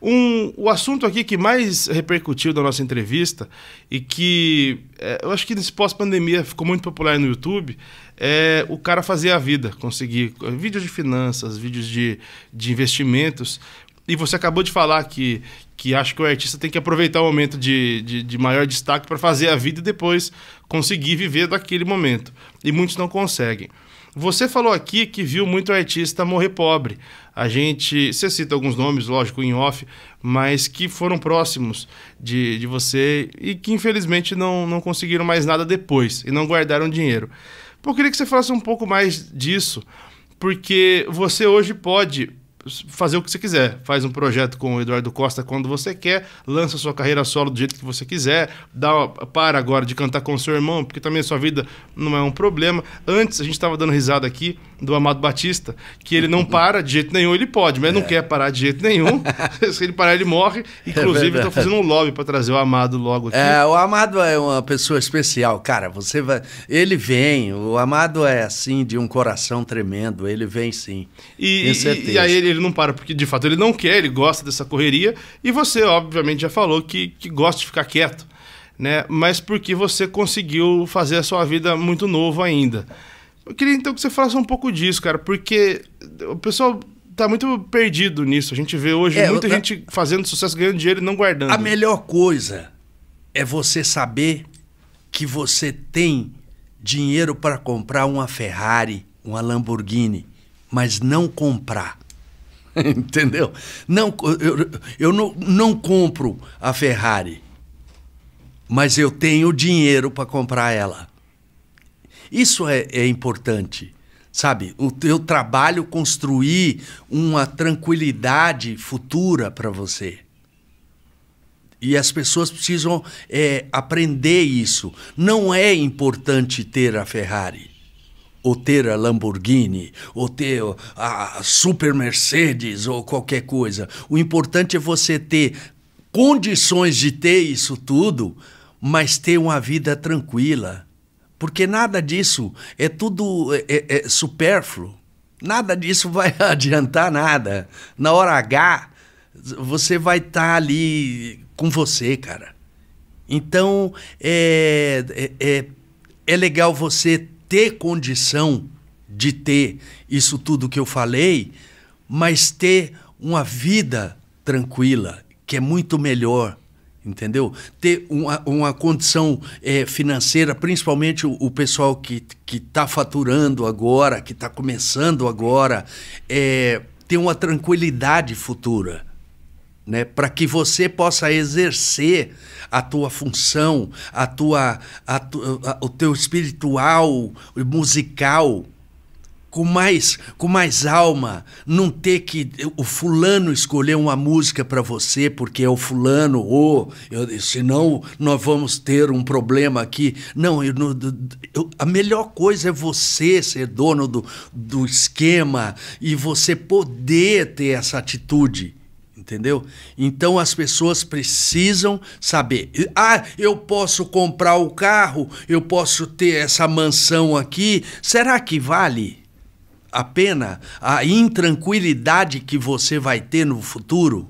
Um, o assunto aqui que mais repercutiu da nossa entrevista e que é, eu acho que nesse pós-pandemia ficou muito popular no YouTube é o cara fazer a vida, conseguir é, vídeos de finanças, vídeos de, de investimentos. E você acabou de falar que, que acho que o artista tem que aproveitar o momento de, de, de maior destaque para fazer a vida e depois conseguir viver daquele momento. E muitos não conseguem. Você falou aqui que viu muito artista morrer pobre. A gente, você cita alguns nomes, lógico, em off, mas que foram próximos de, de você e que infelizmente não, não conseguiram mais nada depois e não guardaram dinheiro. eu queria que você falasse um pouco mais disso, porque você hoje pode fazer o que você quiser. Faz um projeto com o Eduardo Costa quando você quer, lança sua carreira solo do jeito que você quiser, dá para agora de cantar com seu irmão, porque também a sua vida não é um problema. Antes a gente estava dando risada aqui do Amado Batista, que ele não para de jeito nenhum, ele pode, mas é. não quer parar de jeito nenhum. Se ele parar, ele morre. É Inclusive, é estou fazendo um lobby para trazer o Amado logo aqui. É, o Amado é uma pessoa especial, cara. Você vai, ele vem, o Amado é assim de um coração tremendo, ele vem sim. E, e, e aí ele ele não para porque de fato ele não quer, ele gosta dessa correria. E você, obviamente, já falou que, que gosta de ficar quieto, né? Mas porque você conseguiu fazer a sua vida muito novo ainda. Eu queria então que você falasse um pouco disso, cara, porque o pessoal tá muito perdido nisso. A gente vê hoje é, muita eu, gente a, fazendo sucesso, ganhando dinheiro e não guardando. A melhor coisa é você saber que você tem dinheiro para comprar uma Ferrari, uma Lamborghini, mas não comprar. Entendeu? Não, eu, eu não, não compro a Ferrari, mas eu tenho dinheiro para comprar ela. Isso é, é importante sabe? O teu trabalho construir uma tranquilidade futura para você. E as pessoas precisam é, aprender isso. Não é importante ter a Ferrari ou ter a Lamborghini, ou ter a Super Mercedes, ou qualquer coisa. O importante é você ter condições de ter isso tudo, mas ter uma vida tranquila. Porque nada disso é tudo é, é, é supérfluo. Nada disso vai adiantar nada. Na hora H, você vai estar tá ali com você, cara. Então, é, é, é, é legal você ter condição de ter isso tudo que eu falei, mas ter uma vida tranquila, que é muito melhor entendeu? Ter uma, uma condição é, financeira, principalmente o, o, pessoal que está faturando agora, que está começando agora, é, ter uma tranquilidade futura né, para que você possa exercer a tua função, a tua, a tu, a, o teu espiritual, musical, com mais, com mais alma, não ter que o fulano escolher uma música para você porque é o fulano ou eu, senão nós vamos ter um problema aqui. Não, eu, eu, a melhor coisa é você ser dono do, do esquema e você poder ter essa atitude entendeu? Então as pessoas precisam saber. Ah, eu posso comprar o carro, eu posso ter essa mansão aqui. Será que vale a pena a intranquilidade que você vai ter no futuro?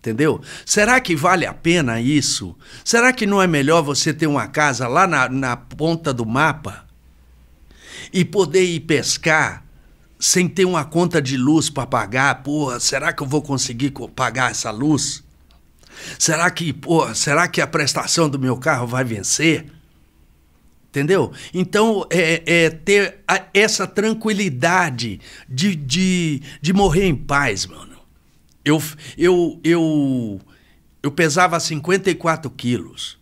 Entendeu? Será que vale a pena isso? Será que não é melhor você ter uma casa lá na, na ponta do mapa e poder ir pescar? sem ter uma conta de luz para pagar, porra, será que eu vou conseguir pagar essa luz? Será que, porra, será que a prestação do meu carro vai vencer? Entendeu? Então, é, é ter a, essa tranquilidade de, de, de morrer em paz, mano. Eu, eu, eu, eu pesava 54 quilos.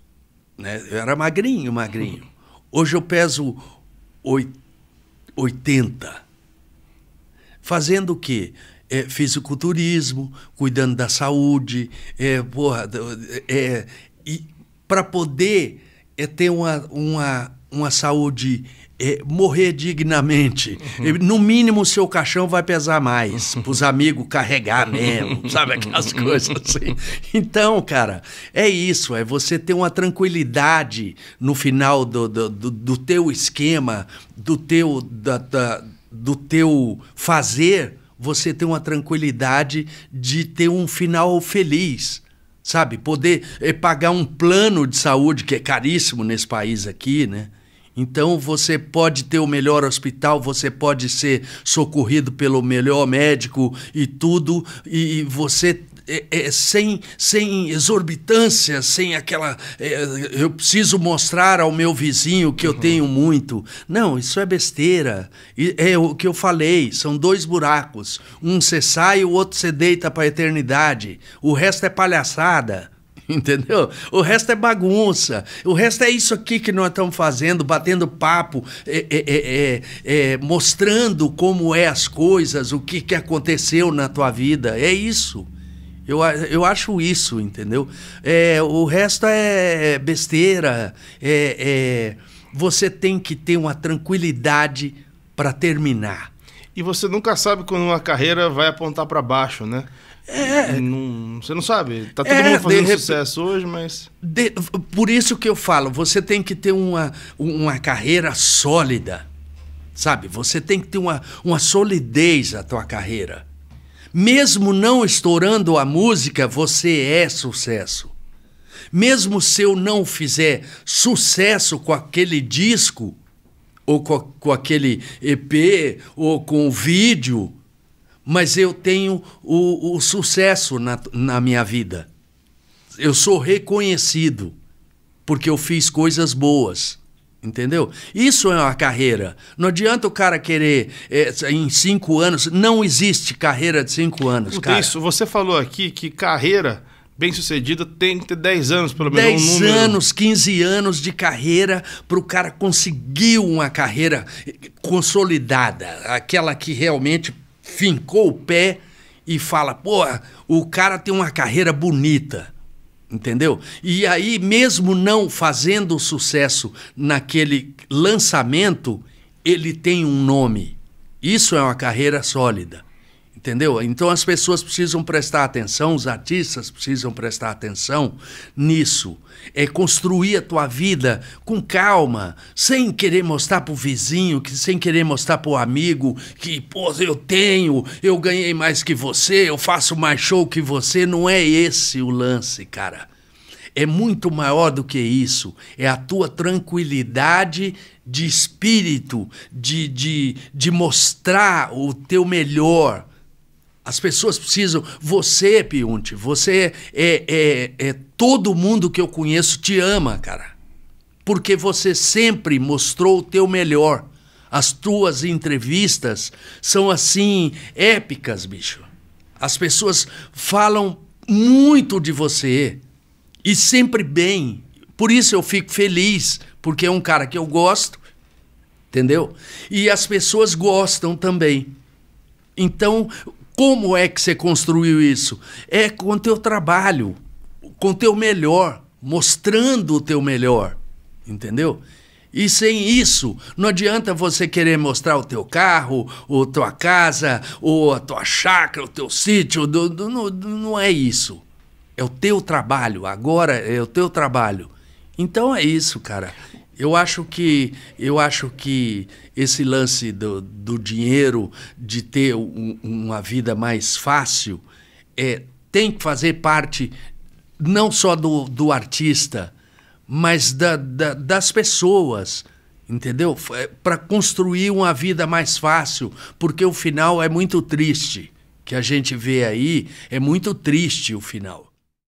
Né? Eu era magrinho, magrinho. Uhum. Hoje eu peso 80 fazendo o quê? É, fisiculturismo, cuidando da saúde, é, porra, é, e para poder é, ter uma, uma, uma saúde, é, morrer dignamente. Uhum. No mínimo, o seu caixão vai pesar mais, para os amigos carregar mesmo, sabe? Aquelas uhum. coisas assim. Então, cara, é isso, é você ter uma tranquilidade no final do, do, do, do teu esquema, do teu... da, da do teu fazer, você ter uma tranquilidade de ter um final feliz. Sabe? Poder eh, pagar um plano de saúde, que é caríssimo nesse país aqui, né? Então você pode ter o melhor hospital, você pode ser socorrido pelo melhor médico e tudo, e você é, é, sem, sem exorbitância, sem aquela. É, eu preciso mostrar ao meu vizinho que uhum. eu tenho muito. Não, isso é besteira. É o que eu falei: são dois buracos. Um você sai, o outro você deita para a eternidade. O resto é palhaçada entendeu? O resto é bagunça. O resto é isso aqui que nós estamos fazendo, batendo papo, é, é, é, mostrando como é as coisas, o que, que aconteceu na tua vida. É isso. Eu, eu acho isso, entendeu? É, o resto é, é besteira. É, é, você tem que ter uma tranquilidade para terminar. E você nunca sabe quando uma carreira vai apontar para baixo, né? É. Não, você não sabe. Tá todo é, mundo fazendo sucesso hoje, mas. De... por isso que eu falo, você tem que ter uma, uma carreira sólida. Sabe? Você tem que ter uma, uma solidez à tua carreira. Mesmo não estourando a música, você é sucesso. Mesmo se eu não fizer sucesso com aquele disco, ou com, com aquele EP, ou com o vídeo, mas eu tenho o, o sucesso na, na minha vida. Eu sou reconhecido porque eu fiz coisas boas. Entendeu? Isso é uma carreira. Não adianta o cara querer é, em cinco anos. Não existe carreira de cinco anos, Puta, cara. Isso, você falou aqui que carreira bem sucedida tem que ter 10 anos, pelo menos. 10 um anos, 15 anos de carreira para o cara conseguir uma carreira consolidada, aquela que realmente fincou o pé e fala: pô, o cara tem uma carreira bonita. Entendeu? E aí, mesmo não fazendo sucesso naquele lançamento, ele tem um nome. Isso é uma carreira sólida. Entendeu? Então as pessoas precisam prestar atenção, os artistas precisam prestar atenção nisso. É construir a tua vida com calma, sem querer mostrar pro vizinho, que, sem querer mostrar pro amigo que, pô, eu tenho, eu ganhei mais que você, eu faço mais show que você. Não é esse o lance, cara é muito maior do que isso. É a tua tranquilidade de espírito, de, de, de mostrar o teu melhor. As pessoas precisam. Você, Piunte, você é, é, é, todo mundo que eu conheço te ama, cara. Porque você sempre mostrou o teu melhor. As tuas entrevistas são assim épicas, bicho. As pessoas falam muito de você e sempre bem. Por isso eu fico feliz, porque é um cara que eu gosto, entendeu? E as pessoas gostam também. Então, como é que você construiu isso? É com o teu trabalho, com o teu melhor, mostrando o teu melhor, entendeu? E sem isso, não adianta você querer mostrar o teu carro, ou tua casa, ou a tua chácara, o teu sítio, do, do, não é isso. É o teu trabalho, agora é o teu trabalho. Então é isso, cara. Eu acho que eu acho que esse lance do, do dinheiro, de ter um, uma vida mais fácil, é, tem que fazer parte não só do, do artista, mas da, da, das pessoas, entendeu? É, Para construir uma vida mais fácil, porque o final é muito triste. Que a gente vê aí é muito triste o final.